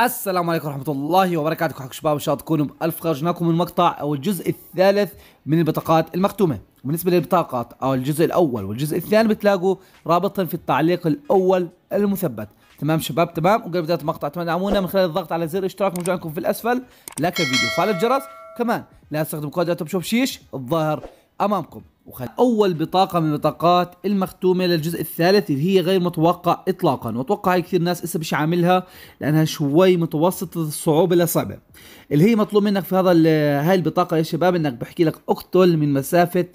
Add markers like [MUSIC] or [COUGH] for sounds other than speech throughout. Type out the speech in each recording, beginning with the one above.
السلام عليكم ورحمة الله وبركاته حق شباب ان شاء الله تكونوا بألف خرجناكم من مقطع او الجزء الثالث من البطاقات المختومة وبالنسبة للبطاقات او الجزء الاول والجزء الثاني بتلاقوا رابطا في التعليق الاول المثبت تمام شباب تمام وقبل بداية المقطع اتمنى دعمونا من خلال الضغط على زر الاشتراك موجود عندكم في الاسفل لايك الفيديو وفعل الجرس كمان لا تستخدم كود يوتيوب شوب شيش الظاهر امامكم وخل اول بطاقه من البطاقات المختومه للجزء الثالث اللي هي غير متوقع اطلاقا واتوقع هي كثير ناس اسا مش عاملها لانها شوي متوسطه الصعوبه لصعبه اللي هي مطلوب منك في هذا هاي البطاقه يا شباب انك بحكي لك اقتل من مسافه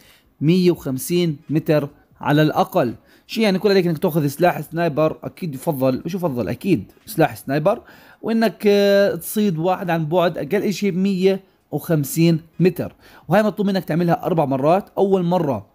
150 متر على الاقل شيء يعني كل عليك انك تاخذ سلاح سنايبر اكيد يفضل مش يفضل اكيد سلاح سنايبر وانك آه، تصيد واحد عن بعد اقل شيء 100 وخمسين متر وهي مطلوب منك تعملها أربع مرات أول مرة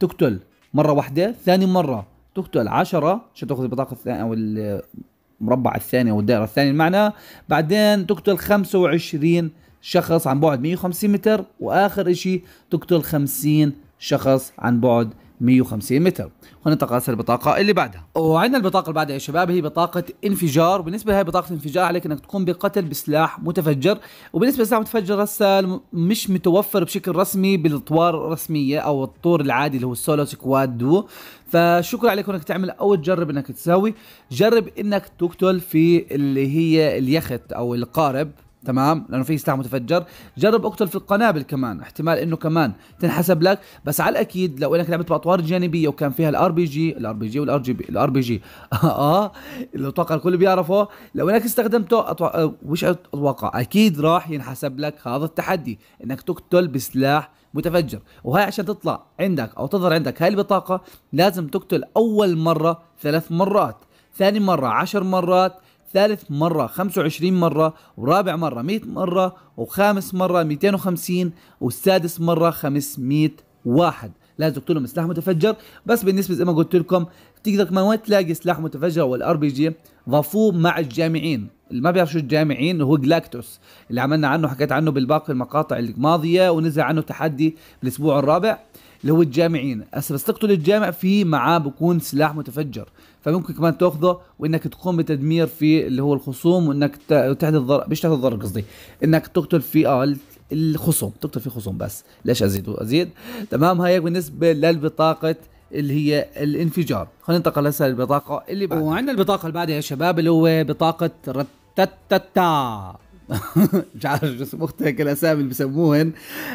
تقتل مرة واحدة ثاني مرة تقتل 10 عشان تاخذ البطاقة الثانية أو المربع الثاني أو الدائرة الثانية المعنى بعدين تقتل 25 شخص عن بعد 150 متر وآخر إشي تقتل 50 شخص عن بعد 150 متر ونتقاس البطاقة اللي بعدها وعندنا البطاقة اللي بعدها يا شباب هي بطاقة انفجار وبالنسبة لهي بطاقة انفجار عليك انك تقوم بقتل بسلاح متفجر وبالنسبة لسلاح متفجر هسه مش متوفر بشكل رسمي بالاطوار الرسمية او الطور العادي اللي هو السولو سكواد دو فشكرا عليك انك تعمل او تجرب انك تسوي جرب انك تقتل في اللي هي اليخت او القارب تمام لانه في سلاح متفجر جرب اقتل في القنابل كمان احتمال انه كمان تنحسب لك بس على الاكيد لو انك لعبت باطوار جانبيه وكان فيها الار بي جي الار بي جي والار جي بي الار بي جي اه اللي اتوقع الكل بيعرفه لو انك استخدمته أتوقع آه، وش اتوقع اكيد راح ينحسب لك هذا التحدي انك تقتل بسلاح متفجر وهي عشان تطلع عندك او تظهر عندك هاي البطاقه لازم تقتل اول مره ثلاث مرات ثاني مره عشر مرات ثالث مرة 25 مرة ورابع مرة 100 مرة وخامس مرة 250 والسادس مرة 500 واحد لازم تقتلهم سلاح متفجر بس بالنسبة زي ما قلت لكم تقدر كمان وين تلاقي سلاح متفجر والار بي جي ضافوه مع الجامعين اللي ما بيعرف شو الجامعين هو جلاكتوس اللي عملنا عنه حكيت عنه بالباقي المقاطع الماضية ونزل عنه تحدي بالاسبوع الرابع اللي هو الجامعين بس تقتل الجامع في معاه بكون سلاح متفجر فممكن كمان تاخذه وانك تقوم بتدمير في اللي هو الخصوم وانك تحدث ضرر مش تحدث الضرر قصدي انك تقتل في اه الخصوم تقتل في خصوم بس ليش ازيد وازيد تمام هاي بالنسبه للبطاقه اللي هي الانفجار خلينا ننتقل هسه للبطاقه اللي بعدها وعندنا البطاقه اللي بعدها يا شباب اللي هو بطاقه رتتتا [LAUGHS] مش عارف شو اسمه الاسامي اللي بسموهن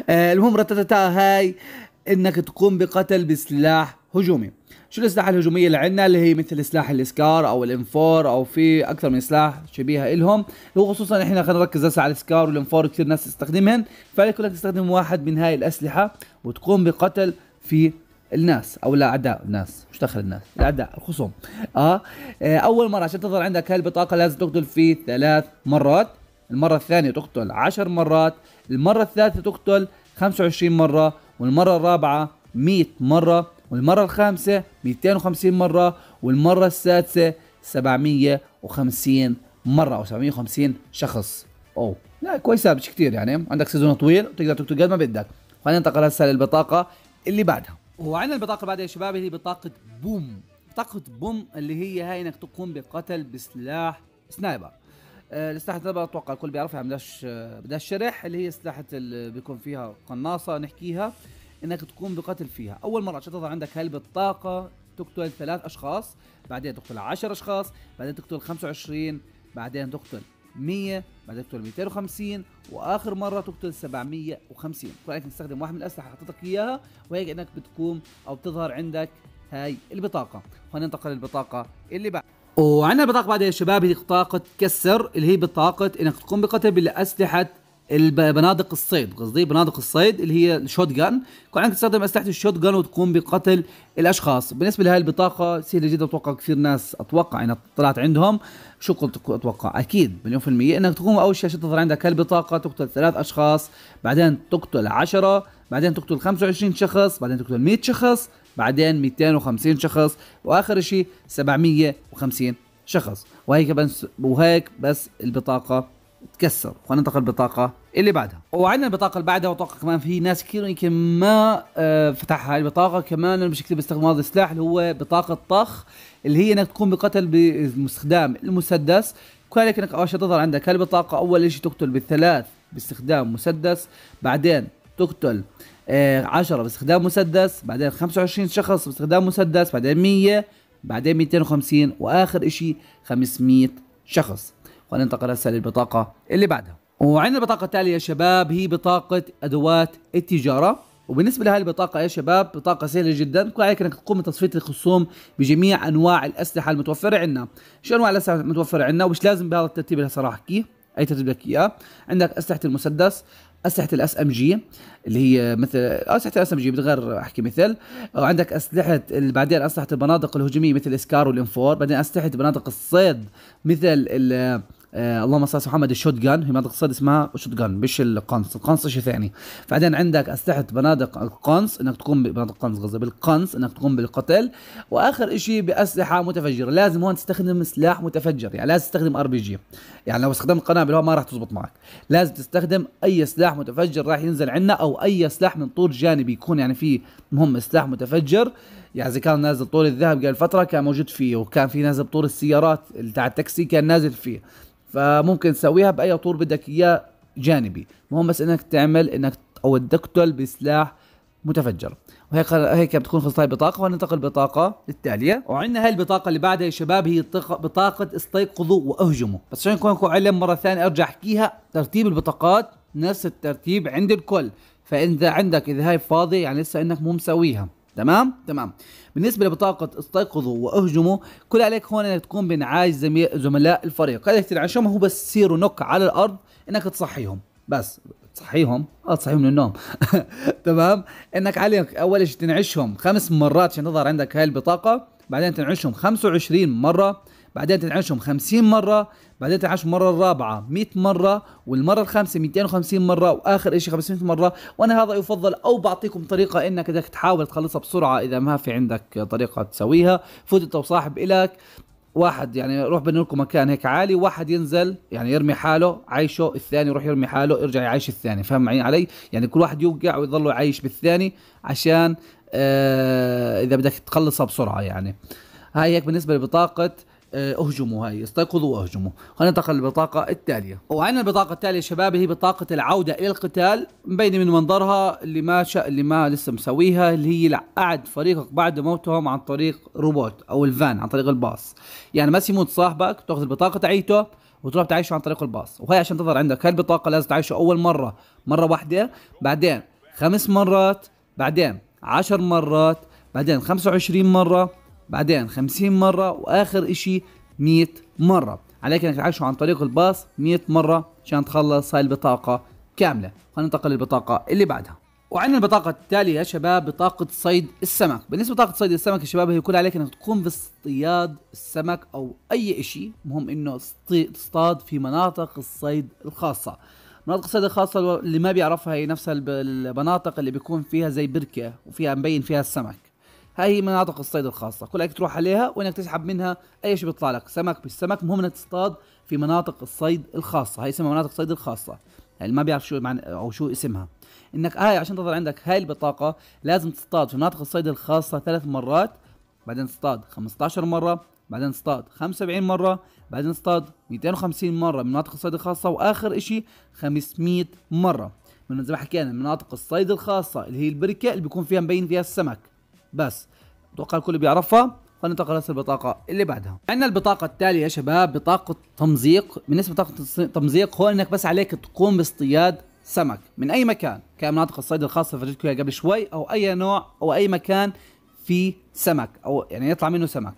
آه، المهم رتتتا هاي انك تقوم بقتل بسلاح هجومي شو الاسلحه الهجوميه اللي عندنا اللي هي مثل سلاح الاسكار او الانفور او في اكثر من سلاح شبيهه الهم هو خصوصا احنا خلينا نركز هسه على الاسكار والانفور كثير ناس تستخدمهن فعليك انك تستخدم واحد من هاي الاسلحه وتقوم بقتل في الناس او الاعداء الناس مش دخل الناس الاعداء الخصوم آه. اه اول مره عشان تظهر عندك هالبطاقه لازم تقتل فيه ثلاث مرات المره الثانيه تقتل عشر مرات المره الثالثه تقتل 25 مره والمرة الرابعة 100 مرة والمرة الخامسة 250 مرة والمرة السادسة 750 مرة أو 750 شخص أو لا كويسات مش كتير يعني عندك سيزون طويل وتقدر تكتب قد ما بدك خلينا ننتقل هسه للبطاقة اللي بعدها وعندنا البطاقة اللي بعدها يا شباب هي بطاقة بوم بطاقة بوم اللي هي هاي انك تقوم بقتل بسلاح سنايبر آه، الاسلحه ده اتوقع الكل بيعرفها بداش بداش آه، شرح اللي هي سلاحة اللي بيكون فيها قناصه نحكيها انك تقوم بقتل فيها اول مره عشان تظهر عندك هلبة طاقه تقتل ثلاث اشخاص بعدين تقتل 10 اشخاص بعدين تقتل 25 بعدين تقتل 100 بعدين تقتل 250 واخر مره تقتل 750 كذلك تستخدم واحد من الاسلحه اللي اياها وهيك انك بتقوم او بتظهر عندك هاي البطاقه وهننتقل ننتقل للبطاقه اللي بعد وعندنا بطاقة بعدها يا شباب هي بطاقة كسر اللي هي بطاقة انك تقوم بقتل بالاسلحة البنادق الصيد قصدي بنادق الصيد اللي هي الشوت جان كون عندك تستخدم اسلحه الشوت جان وتقوم بقتل الاشخاص بالنسبه لهي البطاقه سهله جدا اتوقع كثير ناس اتوقع ان طلعت عندهم شو قلت اتوقع اكيد مليون في المية انك تقوم اول شيء تظهر عندك هالبطاقه تقتل ثلاث اشخاص بعدين تقتل عشرة بعدين تقتل 25 شخص بعدين تقتل 100 شخص بعدين 250 شخص واخر شيء 750 شخص وهيك بس وهيك بس البطاقه تكسر وننتقل البطاقة اللي بعدها وعندنا البطاقة اللي بعدها وطاقة كمان في ناس كثير يمكن ما آه، فتحها البطاقة كمان بشكل باستخدام هذا السلاح اللي هو بطاقة طخ اللي هي انك تقوم بقتل باستخدام المسدس كذلك انك اول شيء تظهر عندك هالبطاقة اول شيء تقتل بالثلاث باستخدام مسدس بعدين تقتل 10 آه، باستخدام مسدس بعدين 25 شخص باستخدام مسدس بعدين 100 بعدين 250 واخر شيء 500 شخص وننتقل هسه للبطاقه اللي بعدها وعندنا البطاقه التاليه يا شباب هي بطاقه ادوات التجاره وبالنسبه لهذه البطاقه يا شباب بطاقه سهله جدا بكون عليك انك تقوم بتصفيه الخصوم بجميع انواع الاسلحه المتوفره عندنا شو انواع الاسلحه المتوفره عندنا ومش لازم بهذا الترتيب اللي صراحه احكيه اي ترتيب بدك اياه عندك اسلحه المسدس اسلحه الاس ام جي اللي هي مثل اسلحه الاس ام جي بتغير احكي مثل وعندك اسلحه بعدين اسلحه البنادق الهجوميه مثل الاسكار والانفور بعدين اسلحه بنادق الصيد مثل آه اللهم صل على محمد الشوت جان في منطقه الصيد اسمها شوت جان مش القنص القنص شيء ثاني بعدين عندك اسلحه بنادق القنص انك تقوم بنادق القنص غزه بالقنص انك تقوم بالقتل واخر شيء باسلحه متفجره لازم هون تستخدم سلاح متفجر يعني لازم تستخدم ار بي جي يعني لو استخدمت قنابل ما راح تزبط معك لازم تستخدم اي سلاح متفجر راح ينزل عندنا او اي سلاح من طول جانبي يكون يعني في مهم سلاح متفجر يعني زي كان نازل طول الذهب قبل فتره كان موجود فيه وكان في نازل طول السيارات اللي تاع التاكسي كان نازل فيه فممكن تسويها باي طور بدك اياه جانبي مهم بس انك تعمل انك او تقتل بسلاح متفجر وهيك هيك بتكون خلصت هاي البطاقه وننتقل البطاقه التاليه وعندنا هاي البطاقه اللي بعدها يا شباب هي بطاقه استيقظوا واهجموا بس عشان يكون علم مره ثانيه ارجع احكيها ترتيب البطاقات نفس الترتيب عند الكل فاذا عندك اذا هاي فاضي يعني لسه انك مو مسويها تمام تمام بالنسبه لبطاقه استيقظوا واهجموا كل عليك هون انك تقوم بانعاش زملاء الفريق هذا تنعشهم هو بس يصيروا نك على الارض انك تصحيهم بس تصحيهم اه تصحيهم من النوم [LAUGHS] تمام انك عليك اول شيء تنعشهم خمس مرات عشان تظهر عندك هاي البطاقه بعدين تنعشهم 25 مره بعدين تنعشهم 50 مرة بعدين تنعش المرة الرابعة 100 مرة والمرة الخامسة 250 مرة وآخر إشي 500 مرة وأنا هذا يفضل أو بعطيكم طريقة إنك بدك تحاول تخلصها بسرعة إذا ما في عندك طريقة تسويها فوت أنت وصاحب إلك واحد يعني روح بني لكم مكان هيك عالي واحد ينزل يعني يرمي حاله عايشه الثاني يروح يرمي حاله يرجع يعيش الثاني فهم علي يعني كل واحد يوقع ويظل يعيش بالثاني عشان آه اذا بدك تخلصها بسرعه يعني هاي هيك بالنسبه لبطاقه آه، اهجموا هاي استيقظوا واهجموا خلينا ننتقل للبطاقة التالية وعندنا البطاقة التالية شباب هي بطاقة العودة إلى القتال مبينة من منظرها اللي ما شا... اللي ما لسه مسويها اللي هي قعد فريقك بعد موتهم عن طريق روبوت أو الفان عن طريق الباص يعني بس يموت صاحبك تاخذ البطاقة تعيته وتروح تعيشه عن طريق الباص وهي عشان تظهر عندك هالبطاقة لازم تعيشه أول مرة مرة واحدة بعدين خمس مرات بعدين عشر مرات بعدين 25 مرة بعدين 50 مرة وآخر إشي 100 مرة عليك انك تعيشه عن طريق الباص 100 مرة عشان تخلص هاي البطاقة كاملة خلينا ننتقل للبطاقة اللي بعدها وعندنا البطاقة التالية يا شباب بطاقة صيد السمك بالنسبة لبطاقة صيد السمك يا شباب هي كل عليك انك تقوم باصطياد السمك او اي اشي مهم انه تصطاد في مناطق الصيد الخاصة مناطق الصيد الخاصة اللي ما بيعرفها هي نفسها المناطق اللي بيكون فيها زي بركة وفيها مبين فيها السمك هاي مناطق الصيد الخاصه كل هيك تروح عليها وانك تسحب منها اي شيء بيطلع لك سمك بالسمك المهم انك تصطاد في مناطق الصيد الخاصه هاي اسمها مناطق الصيد الخاصه يعني ما بيعرف شو معنى او شو اسمها انك هاي عشان تظهر عندك هاي البطاقه لازم تصطاد في مناطق الصيد الخاصه ثلاث مرات بعدين تصطاد 15 مره بعدين تصطاد 75 مره بعدين تصطاد 250 مره من مناطق الصيد الخاصه واخر اشي 500 مره من زي ما حكينا مناطق الصيد الخاصه اللي هي البركه اللي بيكون فيها مبين فيها السمك بس اتوقع الكل بيعرفها فننتقل هسه البطاقة اللي بعدها عندنا البطاقة التالية يا شباب بطاقة تمزيق بالنسبة لبطاقة التمزيق هو انك بس عليك تقوم باصطياد سمك من اي مكان كان مناطق الصيد الخاصة اللي فرجتكم قبل شوي او اي نوع او اي مكان فيه سمك او يعني يطلع منه سمك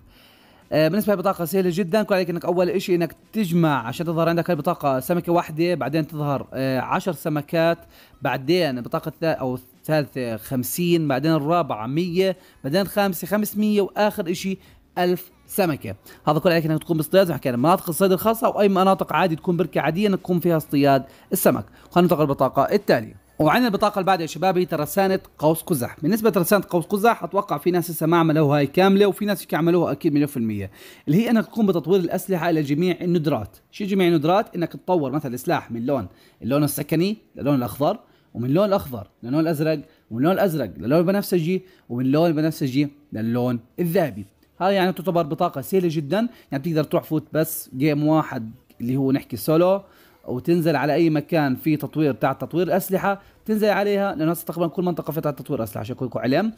آه، بالنسبه للبطاقه سهله جدا كل عليك انك اول شيء انك تجمع عشان تظهر عندك البطاقه سمكه واحده بعدين تظهر آه، عشر سمكات بعدين البطاقه او الثالثة 50 بعدين الرابعة 100 بعدين الخامسة 500 وآخر إشي 1000 سمكة هذا كله عليك انك تقوم باصطياد زي حكينا مناطق الصيد الخاصة او اي مناطق عادي تكون بركة عادية انك تقوم فيها اصطياد السمك خلينا ننتقل للبطاقة التالية وعندنا البطاقة اللي بعدها يا شباب هي ترسانة قوس قزح، بالنسبة لترسانة قوس قزح أتوقع في ناس لسه ما عملوها هاي كاملة وفي ناس هيك عملوها أكيد مليون في المية، اللي هي إنك تقوم بتطوير الأسلحة إلى جميع الندرات، شو جميع الندرات؟ إنك تطور مثلا سلاح من لون اللون السكني للون الأخضر، ومن لون الاخضر للون الازرق ومن لون الازرق للون البنفسجي ومن لون البنفسجي للون الذهبي هذا يعني تعتبر بطاقه سهله جدا يعني بتقدر تروح فوت بس جيم واحد اللي هو نحكي سولو وتنزل على اي مكان في تطوير تاع تطوير الاسلحه تنزل عليها لانه تقريبا كل منطقه فيها تطوير اسلحه عشان يكون علم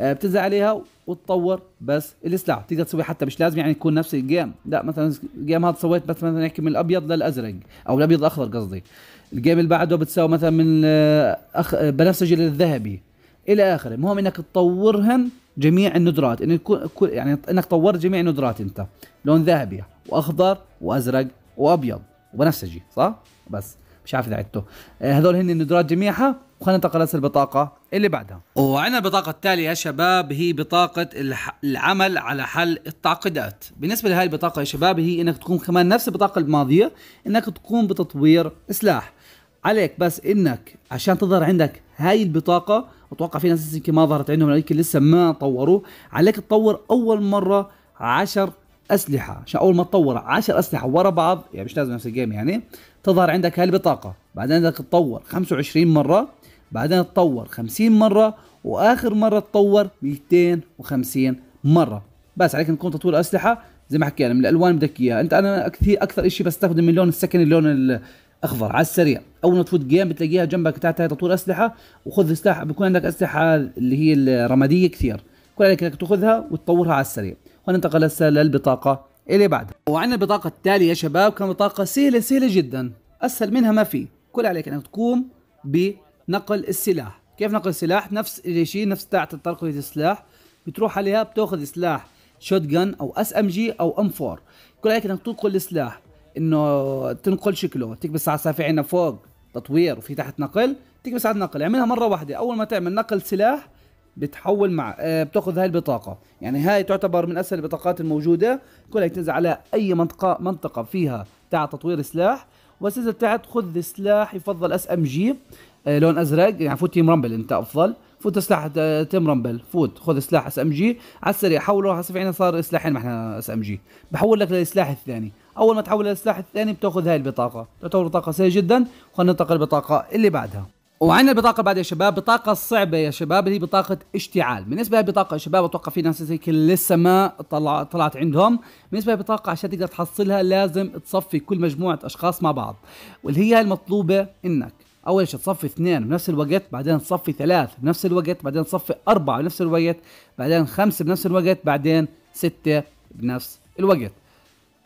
آه، بتنزل عليها وتطور بس السلاح تقدر تسوي حتى مش لازم يعني يكون نفس الجيم لا مثلا الجيم هذا سويت بس مثلا نحكي من الابيض للازرق او الابيض الاخضر قصدي الجيم اللي بعده بتساوي مثلا من آه، أخ... آه، بنفسجي للذهبي الى اخره المهم انك تطورهن جميع الندرات انه يكون يعني انك طورت جميع الندرات انت لون ذهبي واخضر وازرق وابيض وبنفسجي صح بس مش عارف اذا عدته هذول هن الندرات جميعها وخلينا ننتقل هسه البطاقة اللي بعدها وعنا البطاقة التالية يا شباب هي بطاقة العمل على حل التعقيدات بالنسبة لهذه البطاقة يا شباب هي انك تكون كمان نفس البطاقة الماضية انك تقوم بتطوير سلاح عليك بس انك عشان تظهر عندك هاي البطاقة اتوقع في ناس يمكن ما ظهرت عندهم لكن لسه ما طوروه عليك تطور اول مرة عشر اسلحه عشان اول ما تطور 10 اسلحه ورا بعض يعني مش لازم نفس الجيم يعني تظهر عندك هاي البطاقه بعدين بدك تطور 25 مره بعدين اتطور 50 مرة واخر مرة اتطور 250 مرة بس عليك تكون تطوير اسلحة زي ما حكينا من الالوان بدك اياها انت انا كثير اكثر شيء بستخدم من اللون السكن اللون الاخضر على السريع اول ما تفوت جيم بتلاقيها جنبك تحت تطوير اسلحة وخذ سلاح بكون عندك اسلحة اللي هي الرمادية كثير كل عليك انك تاخذها وتطورها على السريع وننتقل هسه للبطاقة اللي بعدها وعندنا البطاقة التالية يا شباب كانت بطاقة سهلة سهلة جدا اسهل منها ما في كل عليك انك تقوم ب نقل السلاح كيف نقل السلاح نفس الشيء نفس تاعت ترقية السلاح بتروح عليها بتاخذ سلاح شوت جن او اس ام جي او ام 4 كل هيك انك تنقل السلاح انه تنقل شكله تكبس على عنا فوق تطوير وفي تحت نقل تكبس على النقل اعملها مره واحده اول ما تعمل نقل سلاح بتحول مع آه، بتاخذ هاي البطاقه يعني هاي تعتبر من اسهل البطاقات الموجوده كل هيك تنزل على اي منطقه منطقه فيها تاع تطوير سلاح وسلسلة تاعت خذ سلاح يفضل اس ام جي آه، لون ازرق يعني فوت تيم رامبل انت افضل فوت سلاح آه، تيم رامبل فوت خذ سلاح اس ام جي على السريع حوله هسه عندنا صار سلاحين ما احنا اس ام جي بحول لك للسلاح الثاني اول ما تحول للسلاح الثاني بتاخذ هاي البطاقه تعتبر بطاقه سيئه جدا خلينا ننتقل للبطاقه اللي بعدها وعندنا البطاقه بعد يا شباب بطاقه صعبه يا شباب اللي هي بطاقه اشتعال بالنسبه للبطاقه يا شباب اتوقع في ناس هيك لسه ما طلع طلعت عندهم بالنسبه للبطاقه عشان تقدر تحصلها لازم تصفي كل مجموعه اشخاص مع بعض واللي هي المطلوبه انك اول شيء تصفي اثنين بنفس الوقت بعدين تصفي ثلاث بنفس الوقت بعدين تصفي اربعه بنفس الوقت بعدين خمسه بنفس الوقت بعدين سته بنفس الوقت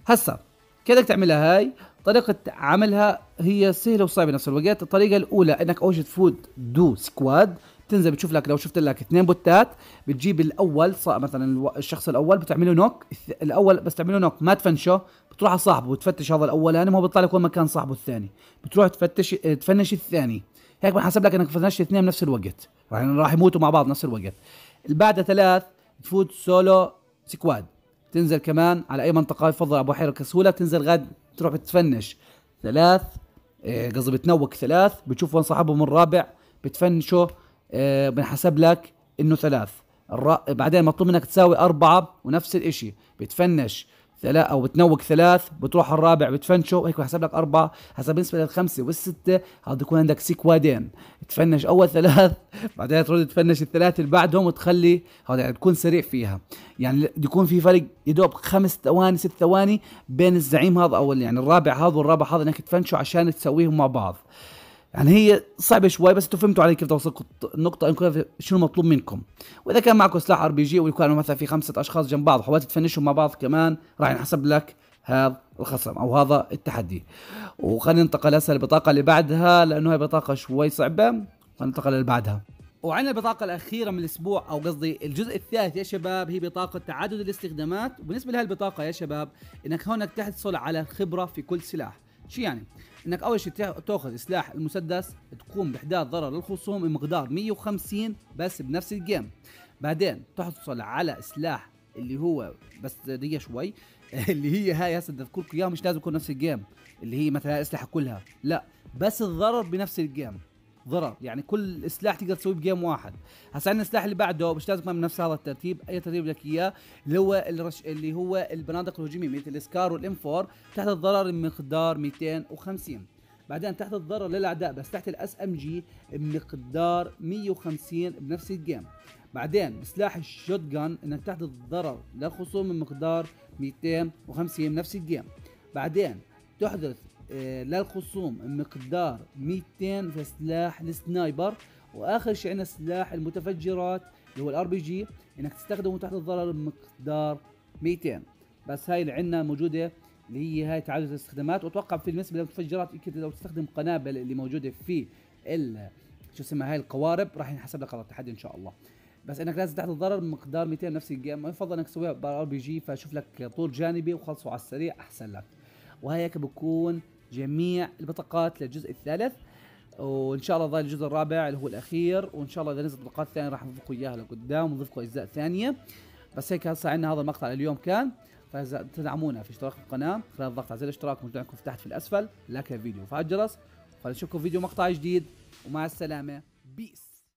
هسا كيف تعملها هاي طريقة عملها هي سهلة وصعبة بنفس الوقت، الطريقة الأولى إنك أول شيء تفوت دو سكواد تنزل بتشوف لك لو شفت لك اثنين بوتات بتجيب الاول مثلا الشخص الاول بتعمله نوك الاول بس تعمله نوك ما تفنشه بتروح على صاحبه وتفتش هذا الاولاني ما هو بيطلع لك وين مكان صاحبه الثاني بتروح تفتش تفنش الثاني هيك بنحسب لك انك فنشت اثنين بنفس الوقت يعني راح يموتوا مع بعض نفس الوقت بعد ثلاث تفوت سولو سكواد تنزل كمان على اي منطقه يفضل ابو حيره كسوله تنزل غاد تروح تفنش ثلاث إيه، قصدي بتنوك ثلاث بتشوف وين صاحبهم الرابع بتفنشه بنحسب آه، لك انه ثلاث بعدين مطلوب منك تساوي أربعة ونفس الإشي بتفنش ثلاث أو بتنوق ثلاث بتروح الرابع بتفنشه هيك بحسب لك أربعة حسب بالنسبة للخمسة والستة هذا يكون عندك سيكوادين تفنش أول ثلاث [LAUGHS] بعدين ترد تفنش الثلاث اللي بعدهم وتخلي هذا يعني تكون سريع فيها يعني يكون في فرق يدوب خمس ثواني ست ثواني بين الزعيم هذا أو يعني الرابع هذا والرابع هذا إنك تفنشه عشان تسويهم مع بعض يعني هي صعبه شوي بس انتم فهمتوا علي كيف توصل النقطه انكم شنو مطلوب منكم واذا كان معكم سلاح ار بي جي ويكون مثلا في خمسه اشخاص جنب بعض وحاولت تفنشهم مع بعض كمان راح ينحسب لك هذا الخصم او هذا التحدي وخلينا ننتقل هسه للبطاقه اللي بعدها لانه هي بطاقه شوي صعبه خلينا ننتقل اللي بعدها وعندنا البطاقة الأخيرة من الأسبوع أو قصدي الجزء الثالث يا شباب هي بطاقة تعدد الاستخدامات وبالنسبة لهالبطاقة يا شباب إنك هونك تحصل على خبرة في كل سلاح شو يعني؟ انك اول شيء تاخذ سلاح المسدس تقوم باحداث ضرر للخصوم بمقدار 150 بس بنفس الجيم بعدين تحصل على سلاح اللي هو بس دقيقه شوي [LAUGHS] اللي هي هاي هسه بدي اذكركم اياها مش لازم يكون نفس الجيم اللي هي مثلا الاسلحه كلها لا بس الضرر بنفس الجيم ضرر يعني كل سلاح تقدر تسويه بجيم واحد هسا عندنا السلاح اللي بعده مش لازم من نفس هذا الترتيب اي ترتيب لك اياه اللي هو الرش... اللي هو البنادق الهجوميه مثل السكار والام تحت الضرر بمقدار 250 بعدين تحت الضرر للاعداء بس تحت الاس ام جي بمقدار 150 بنفس الجيم بعدين سلاح الشوت جان انك تحت الضرر للخصوم بمقدار 250 بنفس الجيم بعدين تحدث آه، للخصوم مقدار 200 في سلاح السنايبر واخر شيء عندنا سلاح المتفجرات اللي هو الار بي جي انك تستخدمه تحت الضرر بمقدار 200 بس هاي اللي عندنا موجوده اللي هي هاي تعدد الاستخدامات واتوقع في بالنسبه للمتفجرات يمكن لو تستخدم قنابل اللي موجوده في ال شو اسمها هاي القوارب راح ينحسب لك على التحدي ان شاء الله بس انك لازم تحت الضرر بمقدار 200 نفس الجيم يفضل انك تسويها بالار بي جي فشوف لك طول جانبي وخلصوا على السريع احسن لك وهيك بكون جميع البطاقات للجزء الثالث وان شاء الله ظل الجزء الرابع اللي هو الاخير وان شاء الله اذا نزلت بطاقات ثانيه راح نضيفكم اياها لقدام ونضيفكم اجزاء ثانيه بس هيك هسه عندنا هذا المقطع اليوم كان فاذا تدعمونا في اشتراك القناه خلال الضغط على زر الاشتراك موجود عندكم في تحت في الاسفل لايك للفيديو وفعل الجرس خلينا نشوفكم فيديو مقطع جديد ومع السلامه بيس